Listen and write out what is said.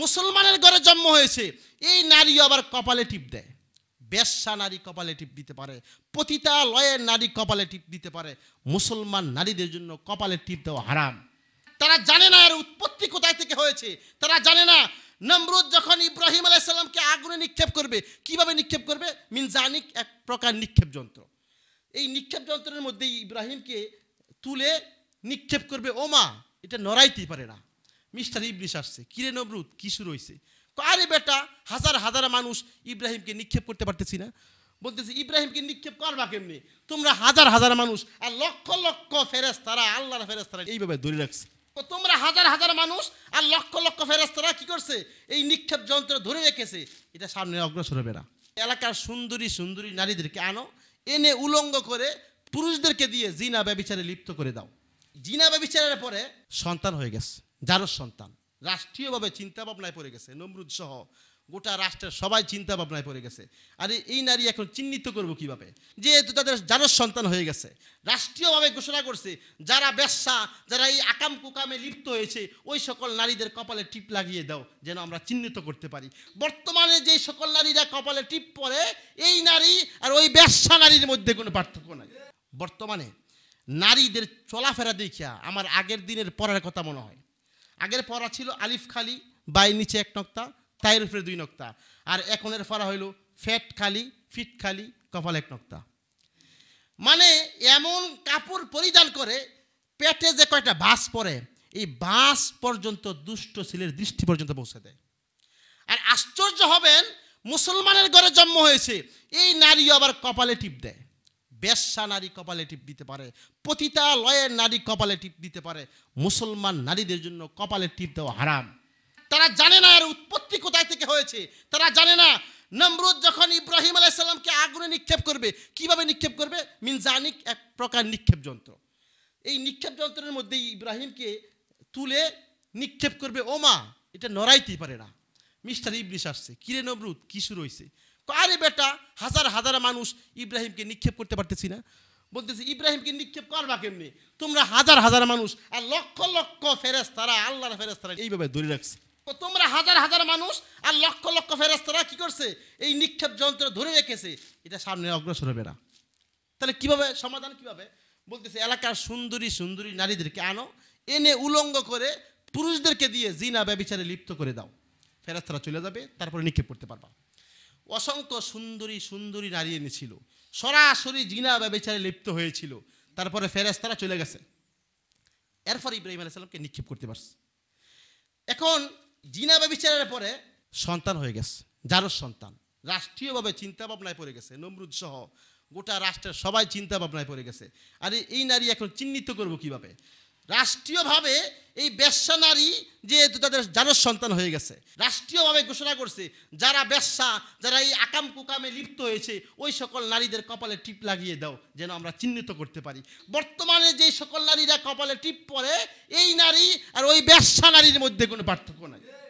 মুসলমানের ঘরে জন্ম হয়েছে এই নারী আবার কপালে টিপ দেয় বেশ্যা নারী কপালে টিপ দিতে পারে পতিতা লয়ের নারী কপালে টিপ দিতে পারে মুসলমান নারীদের জন্য কপালে টিপ দেওয়া হারাম তারা জানে না এর উৎপত্তি কোথায় থেকে হয়েছে তারা জানে না নমরুদ যখন ইব্রাহিম আলাইসাল্লামকে আগুনে নিক্ষেপ করবে কিভাবে নিক্ষেপ করবে মিনজানিক এক প্রকার নিক্ষেপ যন্ত্র এই নিক্ষেপ যন্ত্রের মধ্যে ইব্রাহিমকে তুলে নিক্ষেপ করবে ওমা এটা নড়াইতেই পারে না মিস্টার ইবলিশ আসছে কিরে নবরুদ কি শুরু হয়েছে আরে বেটা হাজার হাজার মানুষ ইব্রাহিমকে নিক্ষেপ করতে পারতেছি না বলতেছি ইব্রাহিমকে নিক্ষেপ করবা কেমনি তোমরা হাজার হাজার মানুষ আর লক্ষ লক্ষ ফেরেস তারা আল্লাহর ফেরেস তারা এইভাবে ধরে রাখছে তোমরা হাজার হাজার মানুষ আর লক্ষ লক্ষ ফেরেস তারা কি করছে এই নিক্ষেপ যন্ত্র ধরে রেখেছে এটা সামনে অগ্রসর হবে না এলাকার সুন্দরী সুন্দরী নারীদেরকে আনো এনে উলঙ্গ করে পুরুষদেরকে দিয়ে জিনা ব্যবিচারে লিপ্ত করে দাও জিনা ব্যবিচারের পরে সন্তান হয়ে গেছে জারস সন্তান রাষ্ট্রীয়ভাবে চিন্তা ভাবনায় পড়ে গেছে নমরুদ সহ গোটা রাষ্ট্রের সবাই চিন্তা ভাবনায় পড়ে গেছে আরে এই নারী এখন চিহ্নিত করব কিভাবে যেহেতু তাদের জারস সন্তান হয়ে গেছে রাষ্ট্রীয়ভাবে ঘোষণা করছে যারা ব্যবসা যারা এই আকাম কুকামে লিপ্ত হয়েছে ওই সকল নারীদের কপালে টিপ লাগিয়ে দাও যেন আমরা চিহ্নিত করতে পারি বর্তমানে যে সকল নারীরা কপালে টিপ পরে এই নারী আর ওই ব্যবসা নারীর মধ্যে কোনো পার্থক্য নাই বর্তমানে নারীদের চলাফেরা দেখিয়া আমার আগের দিনের পড়ার কথা মনে হয় আগের পড়া ছিল আলিফ খালি বাই নিচে এক নক্তা তাইয়ের উপরে দুই নক্তা আর এখনের পড়া হইল ফ্যাট খালি ফিট খালি কপাল এক নক্তা মানে এমন কাপড় পরিধান করে পেটে যে কয়টা বাস পরে এই বাস পর্যন্ত দুষ্ট ছেলের দৃষ্টি পর্যন্ত পৌঁছে দেয় আর আশ্চর্য হবেন মুসলমানের ঘরে জন্ম হয়েছে এই নারী আবার কপালে টিপ দেয় বেশা নারী কপালে টিপ দিতে পারে পতিতা লয়ের নারী কপালে টিপ দিতে পারে মুসলমান নারীদের জন্য কপালে টিপ দেওয়া হারাম তারা জানে না এর উৎপত্তি কোথায় থেকে হয়েছে তারা জানে না নমরুদ যখন ইব্রাহিম আলাইসাল্লামকে আগুনে নিক্ষেপ করবে কিভাবে নিক্ষেপ করবে মিনজানিক এক প্রকার নিক্ষেপ যন্ত্র এই নিক্ষেপ যন্ত্রের মধ্যে ইব্রাহিমকে তুলে নিক্ষেপ করবে ওমা এটা নড়াইতেই পারে না মিস্টার ইবলিশ আসছে কিরে নমরুদ কিশোর হয়েছে কারে বেটা হাজার হাজার মানুষ ইব্রাহিমকে নিক্ষেপ করতে পারতেছি না বলতেছি ইব্রাহিমকে নিক্ষেপ করবা কেমনি তোমরা হাজার হাজার মানুষ আর লক্ষ লক্ষ ফেরেস তারা আল্লাহর ফেরেস তারা এইভাবে ধরে রাখছে তোমরা হাজার হাজার মানুষ আর লক্ষ লক্ষ ফেরেস তারা কি করছে এই নিক্ষেপ যন্ত্র ধরে রেখেছে এটা সামনে অগ্রসর হবে না তাহলে কিভাবে সমাধান কিভাবে বলতেছে এলাকার সুন্দরী সুন্দরী নারীদেরকে আনো এনে উলঙ্গ করে পুরুষদেরকে দিয়ে জিনা ব্যবচারে লিপ্ত করে দাও ফেরাস্তারা চলে যাবে তারপরে নিক্ষেপ করতে পারবা অসংখ্য সুন্দরী সুন্দরী নারী এনেছিল সরাসরি জিনা ব্যবচারে লিপ্ত হয়েছিল তারপরে তারা চলে গেছে এরপর ইব্রাহিম আলাইসাল্লামকে নিক্ষেপ করতে পারছে এখন জিনা ব্যবচারের পরে সন্তান হয়ে গেছে যারো সন্তান রাষ্ট্রীয়ভাবে চিন্তা ভাবনায় পড়ে গেছে নমরুদ সহ গোটা রাষ্ট্রের সবাই চিন্তা ভাবনায় পড়ে গেছে আর এই নারী এখন চিহ্নিত করবো কিভাবে রাষ্ট্রীয়ভাবে এই ব্যবসা নারী যেহেতু তাদের জানো সন্তান হয়ে গেছে রাষ্ট্রীয়ভাবে ঘোষণা করছে যারা ব্যবসা যারা এই আকাম কুকামে লিপ্ত হয়েছে ওই সকল নারীদের কপালে টিপ লাগিয়ে দাও যেন আমরা চিহ্নিত করতে পারি বর্তমানে যে সকল নারীরা কপালে টিপ পরে এই নারী আর ওই ব্যবসা নারীর মধ্যে কোনো পার্থক্য নাই